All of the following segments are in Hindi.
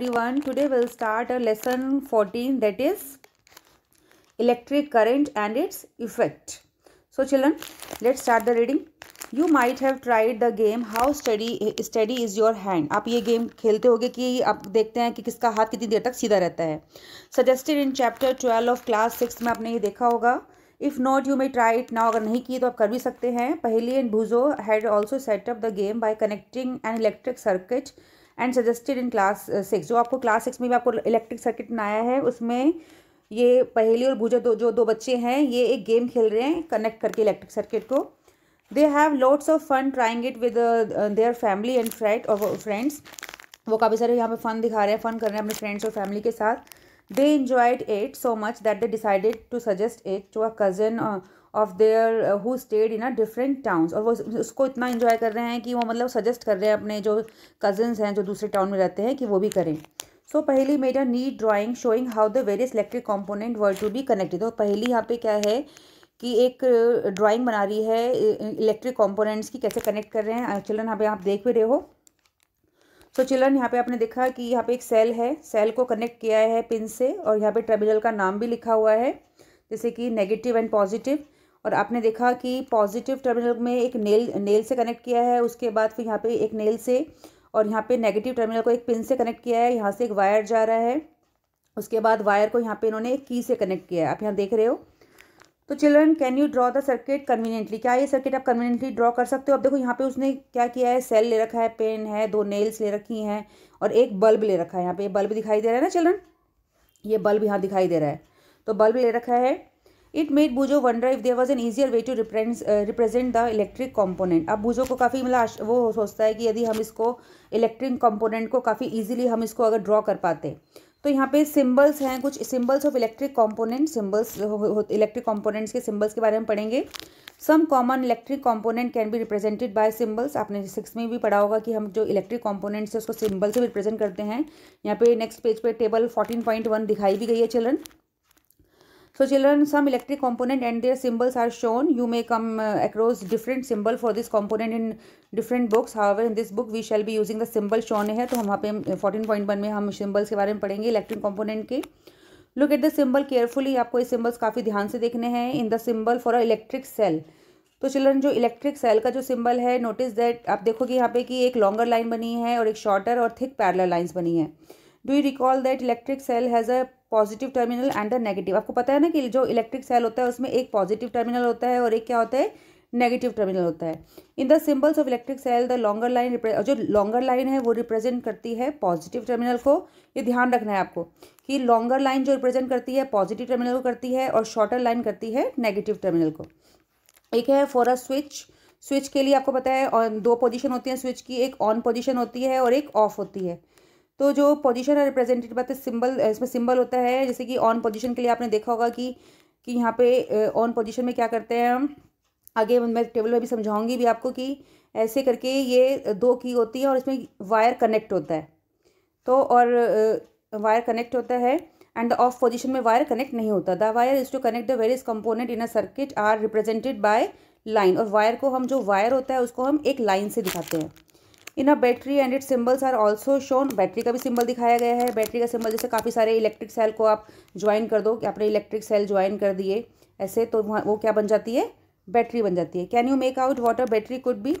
everyone today we'll start a lesson 14 that is electric current and its effect so children let's start the reading you might have tried the game how steady steady is your hand aap ye game khelte hoge ki aap dekhte hain ki kiska haath kitni der tak seedha rehta hai suggested in chapter 12 of class 6 mein aapne ye dekha hoga if not you may try it now agar nahi नहीं to aap kar bhi sakte hain pehle in and had also set up the game by connecting an electric circuit and suggested in class six जो आपको क्लास सिक्स में भी आपको इलेक्ट्रिक सर्किट बनाया है उसमें ये पहेली और भूजा दो जो दो बच्चे हैं ये एक गेम खेल रहे हैं कनेक्ट करके इलेक्ट्रिक सर्किट को they have lots of fun trying it with their family and friend और फ्रेंड्स वो काफ़ी सारे यहाँ पे फन दिखा रहे हैं फन कर रहे हैं अपने फ्रेंड्स और फैमिली के साथ they enjoyed it so much that they decided to suggest it to a cousin of their who stayed in a different towns और वो उसको इतना इन्जॉय कर रहे हैं कि वो मतलब सजेस्ट कर रहे हैं अपने जो कजन्स हैं जो दूसरे टाउन में रहते हैं कि वो भी करें so so, Paheli made a neat drawing showing how the various electric component were to be connected तो पहली यहाँ पे क्या है कि एक ड्राइंग uh, बना रही है इलेक्ट्रिक कॉम्पोनेंट्स की कैसे कनेक्ट कर रहे हैं चिल्ड्रन यहाँ पे आप देख भी रहे हो सो so, चिल्ड्रन यहाँ पे आपने देखा कि यहाँ पे एक सेल है सेल को कनेक्ट किया है पिन से और यहाँ पे टर्मिनल का नाम भी लिखा हुआ है जैसे कि नेगेटिव एंड पॉजिटिव और आपने देखा कि पॉजिटिव टर्मिनल में एक नेल नेल से कनेक्ट किया है उसके बाद फिर यहाँ पे एक नेल से और यहाँ पे नेगेटिव टर्मिनल को एक पिन से कनेक्ट किया है यहाँ से एक वायर जा रहा है उसके बाद वायर को यहाँ पे इन्होंने एक की से कनेक्ट किया है आप यहाँ देख रहे हो तो children can you draw the circuit conveniently क्या ये सर्किट आप कन्वीनियंटली ड्रॉ कर सकते हो अब देखो यहाँ पे उसने क्या किया है सेल ले रखा है पेन है दो नेल्स ले रखी हैं और एक बल्ब ले रखा है यहाँ पे ये बल्ब दिखाई दे रहा है ना चिल्ड्रन ये बल्ब यहाँ दिखाई दे रहा है तो बल्ब ले रखा है it made Boojho wonder if there was an easier way to represent the electric component अब बूजो को काफ़ी मतलब वो सोचता है कि यदि हम इसको इलेक्ट्रिक कॉम्पोनेंट को काफ़ी ईजिली हम इसको अगर ड्रॉ कर पाते तो यहाँ पे सिंबल्स हैं कुछ symbols of electric component symbols electric components के सिंबल्स के बारे में पढ़ेंगे some common electric component can be represented by symbols आपने सिक्स में भी पढ़ा होगा कि हम जो इलेक्ट्रिक कॉम्पोनेंट्स है उसको सिंबल से रिप्रेजेंट करते हैं यहाँ पे नेक्स्ट पेज पे टेबल फोर्टीन पॉइंट वन दिखाई भी गई है children so children some electric component and their symbols are shown you may come across different symbol for this component in different books however in this book we shall be using the symbol shown है तो हम वहाँ पे फोर्टीन पॉइंट वन में हम सिम्बल्स के बारे में पढ़ेंगे इलेक्ट्रिक कॉम्पोनेंट के look at the symbol carefully आपको ये सिम्बल्स काफ़ी ध्यान से देखने हैं in the symbol for a electric cell तो चिल्ड्रन जो इलेक्ट्रिक सेल का जो सिम्बल है नोटिस दैट आप देखोगे यहाँ पे कि एक लॉन्गर लाइन बनी है और एक शॉर्टर और थिक पैरल लाइन्स बनी है do you recall that electric cell has a positive terminal and a negative आपको पता है ना कि जो इलेक्ट्रिक सेल होता है उसमें एक पॉजिटिव टर्मिनल होता है और एक क्या होता है नेगेटिव टर्मिनल होता है in the symbols of electric cell the longer line जो लॉन्गर लाइन है वो रिप्रेजेंट करती है पॉजिटिव टर्मिनल को ये ध्यान रखना है आपको कि लॉन्गर लाइन जो रिप्रेजेंट करती है पॉजिटिव टर्मिनल को करती है और शॉर्टर लाइन करती है नेगेटिव टर्मिनल को एक है फॉर अ स्विच स्विच के लिए आपको पता है दो पोजिशन होती है स्विच की एक ऑन पोजिशन होती है और एक ऑफ होती है तो जो पोजीशन है रिप्रेजेंटेड बात सिंबल इसमें सिंबल होता है जैसे कि ऑन पोजीशन के लिए आपने देखा होगा कि कि यहाँ पे ऑन पोजीशन में क्या करते हैं हम आगे मैं टेबल में भी समझाऊंगी भी आपको कि ऐसे करके ये दो की होती है और इसमें वायर कनेक्ट होता है तो और वायर कनेक्ट होता है एंड द ऑफ पोजिशन में वायर कनेक्ट नहीं होता the wire is to connect the various component in a circuit are represented by line और वायर को हम जो वायर होता है उसको हम एक लाइन से दिखाते हैं in a battery and it symbols are also shown battery का भी सिंबल दिखाया गया है बैटरी का सिंबल जैसे काफ़ी सारे इलेक्ट्रिक सेल को आप ज्वाइन कर दो आपने इलेक्ट्रिक सेल ज्वाइन कर दिए ऐसे तो वहाँ वो क्या बन जाती है बैटरी बन जाती है can you make out water battery could भी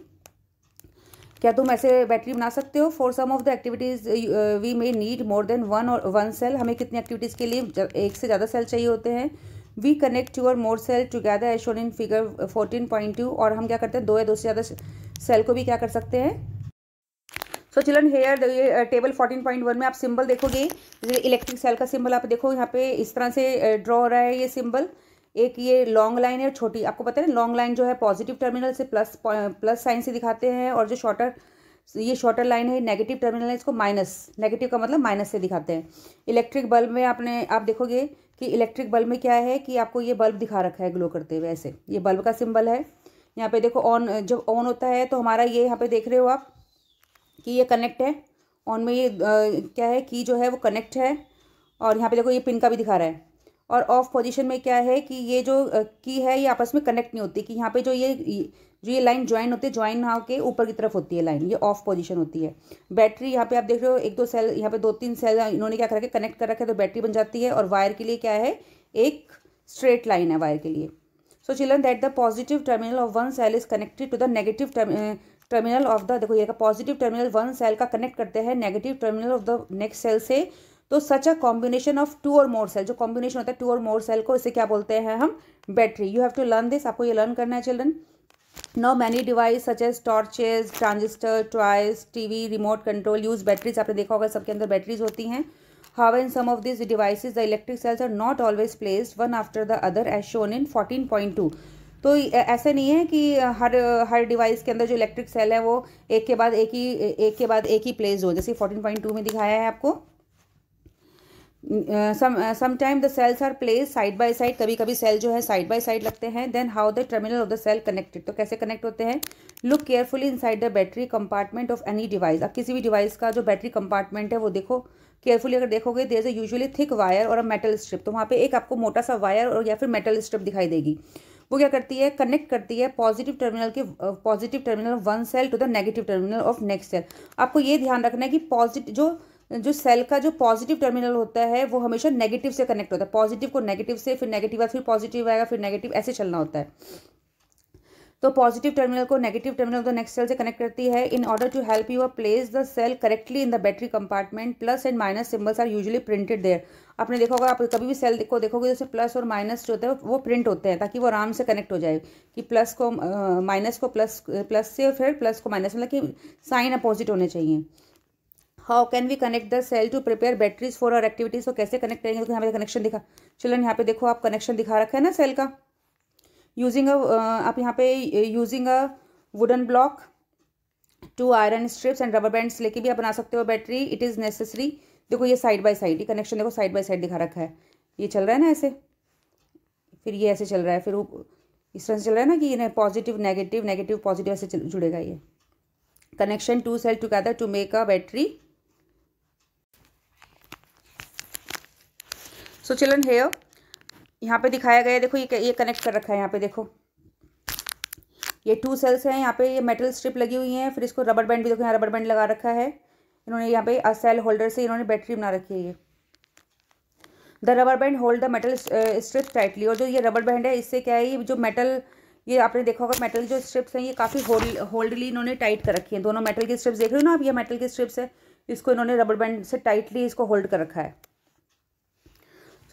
क्या तुम ऐसे बैटरी बना सकते हो for some of the activities we may need more than one और वन सेल हमें कितनी एक्टिविटीज़ के लिए एक से ज़्यादा सेल चाहिए होते हैं वी कनेक्ट टू और more cell together as shown in figure fourteen point two और हम क्या करते हैं दो या दो से ज़्यादा सेल को भी क्या कर सकते हैं सो चिल्ड्रन हेयर ये टेबल फोर्टीन पॉइंट वन में आप सिंबल देखोगे जैसे इलेक्ट्रिक सेल का सिंबल आप देखो यहाँ पे इस तरह से ड्रॉ uh, हो रहा है ये सिंबल एक ये लॉन्ग लाइन है और छोटी आपको पता है लॉन्ग लाइन जो है पॉजिटिव टर्मिनल से प्लस प्लस साइन से दिखाते हैं और जो शॉर्टर ये शॉर्टर लाइन है नेगेटिव टर्मिनल है इसको माइनस नेगेटिव का मतलब माइनस से दिखाते हैं इलेक्ट्रिक बल्ब में आपने आप देखोगे कि इलेक्ट्रिक बल्ब में क्या है कि आपको ये बल्ब दिखा रखा है ग्लो करते हुए ऐसे ये बल्ब का सिंबल है यहाँ पे देखो ऑन जब ऑन होता है तो हमारा ये यहाँ पे देख रहे हो आप कि ये कनेक्ट है ऑन में ये आ, क्या है की जो है वो कनेक्ट है और यहाँ पे देखो ये पिन का भी दिखा रहा है और ऑफ पोजीशन में क्या है कि ये जो की है ये आपस में कनेक्ट नहीं होती कि यहाँ पे जो ये जो ये लाइन ज्वाइन होती है ज्वाइन ना होकर ऊपर की तरफ होती है लाइन ये ऑफ पोजीशन होती है बैटरी यहाँ पे आप देख रहे हो एक दो सेल यहाँ पे दो तीन सेल इन्होंने क्या करके कनेक्ट कर रखे तो बैटरी बन जाती है और वायर के लिए क्या है एक स्ट्रेट लाइन है वायर के लिए so children that the positive terminal of one cell is connected to the negative terminal of the देखो ये पॉजिटिव टर्मिनल वन सेल का कनेक्ट करते हैं negative terminal of the next cell से तो such a combination of two और मोर सेल जो कॉम्बिनेशन होता है टू और मोर सेल को इसे क्या बोलते हैं हम battery you have to learn this आपको ये लर्न करना है children no many devices such as torches transistor toys TV remote control use batteries आपने देखा होगा सबके अंदर बैटरीज होती हैं how in some of this devices the electric cells are not always placed one after the other as shown in fourteen point two तो ऐसे नहीं है कि हर हर डिवाइस के अंदर जो इलेक्ट्रिक सेल है वो एक के बाद एक ही एक के बाद एक ही प्लेस हो जैसे फोर्टीन पॉइंट टू में दिखाया है आपको time the cells are place side by side कभी कभी सेल जो है साइड बाय साइड लगते हैं then how the terminal of the cell connected तो कैसे कनेक्ट होते हैं look carefully inside the battery compartment of any device अब किसी भी डिवाइस का जो बैटरी कंपार्टमेंट है वो देखो केयरफुली अगर देखोगे there is a usually thick wire or a metal strip तो वहाँ पे एक आपको मोटा सा वायर और या फिर मेटल स्ट्रिप दिखाई देगी वो क्या करती है कनेक्ट करती है पॉजिटिव टर्मिनल के positive terminal one cell to the negative terminal of next cell आपको ये ध्यान रखना है कि पॉजिटिव जो जो सेल का जो पॉजिटिव टर्मिनल होता है वो हमेशा नेगेटिव से कनेक्ट होता है पॉजिटिव को नेगेटिव से फिर नेगेटिव फिर पॉजिटिव आएगा फिर नेगेटिव ऐसे चलना होता है तो पॉजिटिव टर्मिनल को नेगेटिव टर्मिनल को नेक्स्ट सेल से कनेक्ट करती है in order to help you place the cell correctly in the battery compartment plus and minus symbols are usually printed there आपने देखा होगा आप कभी भी सेल को देखोगे जैसे प्लस और माइनस जो होते हैं वो प्रिंट होते हैं ताकि वो आराम से कनेक्ट हो जाए कि प्लस को माइनस uh, को प्लस प्लस से और फिर प्लस को माइनस मतलब कि साइन अपोजिट होने चाहिए how can we connect the cell to prepare batteries for our activities को कैसे कनेक्ट करेंगे तो यहाँ पे कनेक्शन दिखा चलो यहाँ पे देखो आप कनेक्शन दिखा रखा है ना सेल का यूजिंग अ uh, आप यहाँ पे using a wooden block two iron strips and rubber bands लेके भी आप बना सकते हो बैटरी इट इज़ नेसेसरी देखो ये साइड बाय साइड ही कनेक्शन देखो साइड बाय साइड दिखा रखा है ये चल रहा है ना ऐसे फिर ये ऐसे चल रहा है फिर इस तरह से चल रहा है ना कि ये पॉजिटिव नेगेटिव नेगेटिव पॉजिटिव ऐसे जुड़ेगा ये connection two cell together to make a battery so children here यहाँ पे दिखाया गया है देखो ये ये कनेक्ट कर रखा है यहाँ पे देखो ये टू सेल्स हैं यहाँ पे ये मेटल स्ट्रिप लगी हुई है फिर इसको रबर बैंड भी देखो यहाँ रबर बैंड लगा रखा है इन्होंने यहाँ पे सेल होल्डर से इन्होंने बैटरी बना रखी है ये the rubber band hold the metal strip tightly और जो ये रबर बैंड है इससे क्या है ये जो मेटल ये आपने देखा होगा मेटल जो स्ट्रिप्स हैं ये काफ़ी होल्ड होल्डली इन्होंने टाइट कर रखी है दोनों मेटल की स्ट्रिप्स देख रहे हो ना आप ये मेटल की स्ट्रिप्स है इसको इन्होंने रबर बैंड से टाइटली इसको होल्ड कर रखा है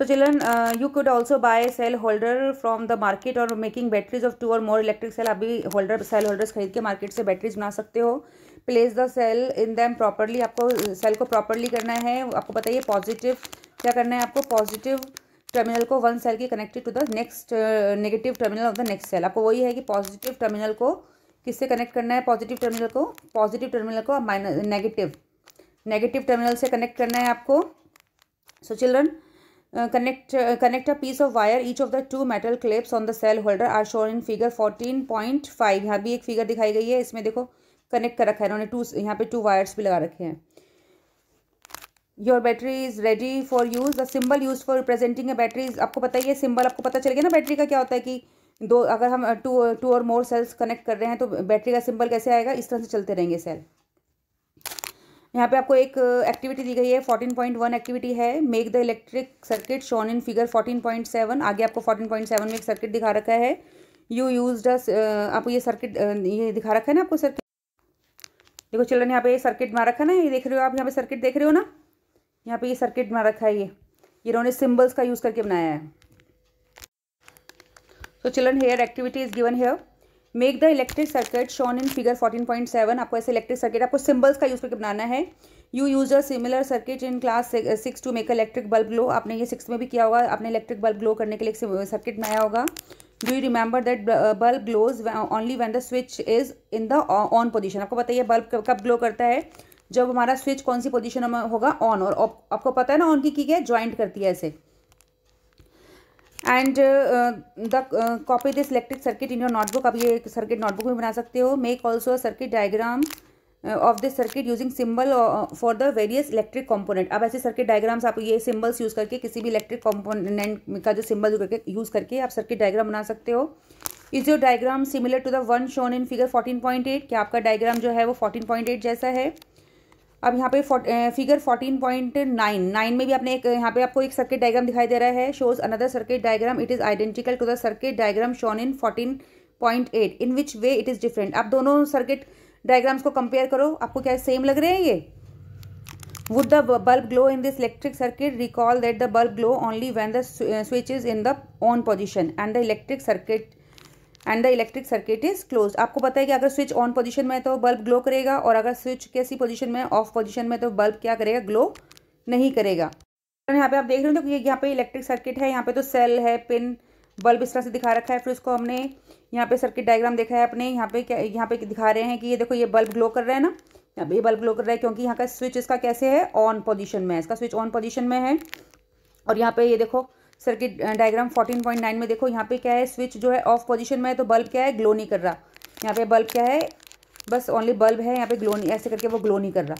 so children uh, you could also buy cell holder from the market or making batteries of two or more electric cell आप भी holder cell holders खरीद के market से batteries बना सकते हो place the cell in them properly आपको cell को properly करना है आपको बताइए positive क्या करना है आपको positive टर्मिनल को वन सेल की connected to the next negative terminal of the next cell आपको वही है कि पॉजिटिव टर्मिनल को किससे कनेक्ट करना है पॉजिटिव टर्मिनल को पॉजिटिव टर्मिनल को माइनस नेगेटिव नेगेटिव टर्मिनल से कनेक्ट करना है आपको so so, children connect uh, connect uh, connect a piece of wire each of the two metal clips on the cell holder are shown in figure five यहाँ भी एक फिगर दिखाई गई है इसमें देखो कनेक्ट कर रखा है इन्होंने टू यहाँ पे टू वायर्स भी लगा रखे हैं your battery is ready for use the symbol use for representing a battery आपको पता ही है सिंबल आपको पता चल गया ना बैटरी का क्या होता है कि दो अगर हम टू टू और मोर सेल्स कनेक्ट कर रहे हैं तो बैटरी का सिंबल कैसे आएगा इस तरह से चलते रहेंगे सेल यहाँ पे आपको एक एक्टिविटी दी गई है फोर्टीन पॉइंट वन एक्टिविटी है make the electric circuit shown in figure fourteen point seven आगे आपको फोर्टीन पॉइंट सेवन में एक सर्किट दिखा रखा है यू यूज आपको ये सर्किट ये दिखा रखा है ना आपको सर्किट देखो चिल्ड्रन यहाँ पे ये सर्किट मार रखा है ना ये देख रहे हो आप यहाँ पे सर्किट देख रहे हो ना यहाँ पे ये सर्किट मार रखा है ये इन्होंने सिम्बल्स का यूज़ करके बनाया है so children here activity is given here make the electric circuit shown in figure 14.7 आपको ऐसे इलेक्ट्रिक सर्किट आपको सिंबल्स का यूज़ करके बनाना है you use a similar circuit in class six to make electric bulb glow आपने ये सिक्स में भी किया होगा आपने इलेक्ट्रिक बल्ब ग्लो करने के लिए सर्किट uh, बनाया होगा do you remember that bulb glows only when the switch is in the on position आपको बताइए बल्ब कब ग्लो करता है जब हमारा स्विच कौन सी पोजिशन में होगा ऑन और आपको पता है ना ऑन की क्या है ज्वाइंट करती है ऐसे and the copy this electric circuit in your notebook अब ये सर्किट नोटबुक में बना सकते हो make also circuit diagram of this circuit using symbol for the various electric component अब ऐसे सर्किट डायग्राम्स आप ये सिम्बल्स यूज़ करके किसी भी इलेक्ट्रिक कॉम्पोनेंट का जो सिंबल करके यूज़ करके आप सर्किट डायग्राम बना सकते हो is your diagram similar to the one shown in figure fourteen point eight क्या आपका डायग्राम जो है वो फोर्टीन पॉइंट एट जैसा है अब यहाँ पे figure fourteen point nine nine में भी आपने एक यहाँ पे आपको एक सर्किट डायग्राम दिखाई दे रहा है shows another circuit diagram it is identical to the circuit diagram shown in fourteen point eight in which way it is different आप दोनों सर्किट डायग्राम्स को कंपेयर करो आपको क्या सेम लग रहे हैं ये would the bulb glow in this electric circuit recall that the bulb glow only when the switch is in the on position and the electric circuit and the electric circuit is close आपको पता है कि अगर स्विच ऑन पोजिशन में है तो बल्ब ग्लो करेगा और अगर स्विच कैसी पोजिशन में ऑफ पोजिशन में तो बल्ब क्या करेगा ग्लो नहीं करेगा तो यहाँ पे आप देख रहे हो तो यहाँ पे इलेक्ट्रिक सर्किट है यहाँ पे तो सेल है पिन बल्ब इस तरह से दिखा रखा है फिर उसको हमने यहाँ पे सर्किट डायग्राम देखा है अपने यहाँ पे क्या यहाँ पे दिखा रहे हैं कि ये देखो ये बल्ब ग्लो कर रहा है ना यहाँ पे ये बल्ब ग्लो कर रहा है क्योंकि यहाँ का स्विच इसका कैसे है ऑन पोजिशन में है इसका स्विच ऑन पोजिशन में है और यहाँ पे ये देखो सर्किट डायग्राम 14.9 में देखो यहाँ पे क्या है स्विच जो है ऑफ पोजीशन में है तो बल्ब क्या है ग्लो नहीं कर रहा यहाँ पे बल्ब क्या है बस ओनली बल्ब है यहाँ पे ग्लो नहीं ऐसे करके वो ग्लो नहीं कर रहा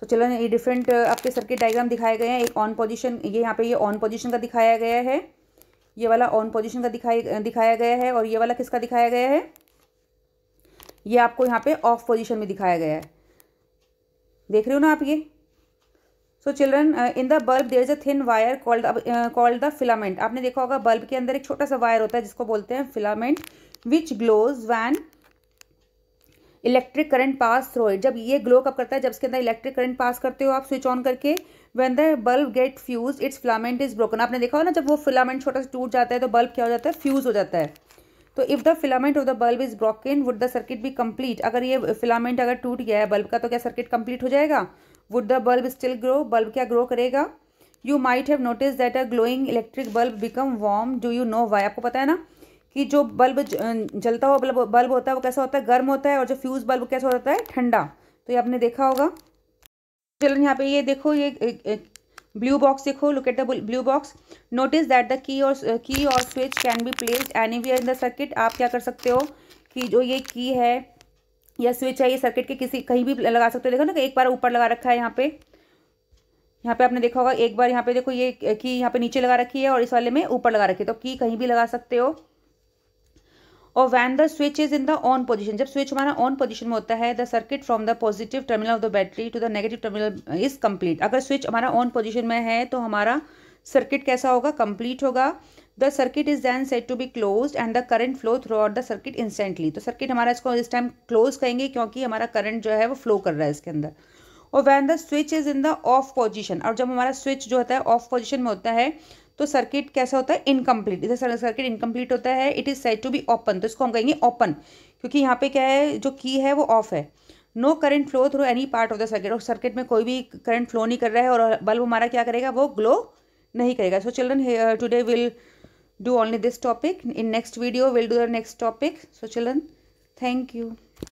तो चलो ये डिफरेंट uh, आपके सर्किट डायग्राम दिखाए गए हैं एक ऑन पोजिशन ये यहाँ पे ये ऑन पोजिशन का दिखाया गया है ये वाला ऑन पोजिशन का दिखाई दिखाया गया है और ये वाला किसका दिखाया गया है ये आपको यहाँ पे ऑफ पोजिशन में दिखाया गया है देख रहे हो ना आप ये so children in the bulb there is a thin wire called called the filament आपने देखा होगा बल्ब के अंदर एक छोटा सा वायर होता है जिसको बोलते हैं filament which glows when electric current pass through it जब ये ग्लो कब करता है जब इसके अंदर इलेक्ट्रिक करंट पास करते हो आप स्विच ऑन करके when the bulb get fuse its filament is broken आपने देखा हो ना जब वो फिलामेंट छोटा सा टूट जाता है तो बल्ब क्या हो जाता है फ्यूज हो जाता है तो if the filament of the bulb is broken would the circuit be complete अगर ये फिलामेंट अगर टूट गया है बल्ब का तो क्या सर्किट कंप्लीट हो जाएगा would the bulb still grow bulb क्या ग्रो करेगा you might have notice that a glowing electric bulb become warm do you know why आपको पता है ना कि जो बल्ब अं, जलता हुआ बल्ब बल्ब होता है वो कैसा होता है गर्म होता है और जो फ्यूज़ बल्ब कैसा होता है ठंडा तो ये आपने देखा होगा चलो यहाँ पे ये देखो ये ब्लू बॉक्स देखो look at the blue box notice that the key or key or switch can be placed anywhere in the circuit आप क्या कर सकते हो कि जो ये की है या स्विच है ये सर्किट के किसी कहीं भी लगा सकते हो देखो ना एक बार ऊपर लगा रखा है यहाँ पे यहाँ पे आपने देखा होगा एक बार यहाँ पे देखो ये की यहाँ पे नीचे लगा रखी है और इस वाले में ऊपर लगा रखी है तो की कहीं भी लगा सकते हो और when the switch is in the on position जब स्विच हमारा ऑन पोजिशन में होता है the circuit from the positive terminal of the battery to the negative terminal is complete अगर स्विच हमारा ऑन पोजिशन में है तो हमारा सर्किट कैसा होगा कम्प्लीट होगा the circuit is then set to be close and the current flow throughout the circuit instantly तो सर्किट हमारा इसको इस टाइम क्लोज कहेंगे क्योंकि हमारा करंट जो है वो फ्लो कर रहा है इसके अंदर और when the switch is in the off position और जब हमारा स्विच जो होता है ऑफ पोजिशन में होता है तो सर्किट कैसा होता है इनकम्प्लीट इधर सर्किट इनकम्प्लीट होता है it is set to be open तो इसको हम कहेंगे ओपन क्योंकि यहाँ पे क्या है जो की है वो ऑफ है no current flow through any part of the circuit और सर्किट में कोई भी करंट फ्लो नहीं कर रहा है और बल्ब हमारा क्या करेगा वो ग्लो नहीं करेगा so children today will do only this topic in next video we'll do the next topic so children thank you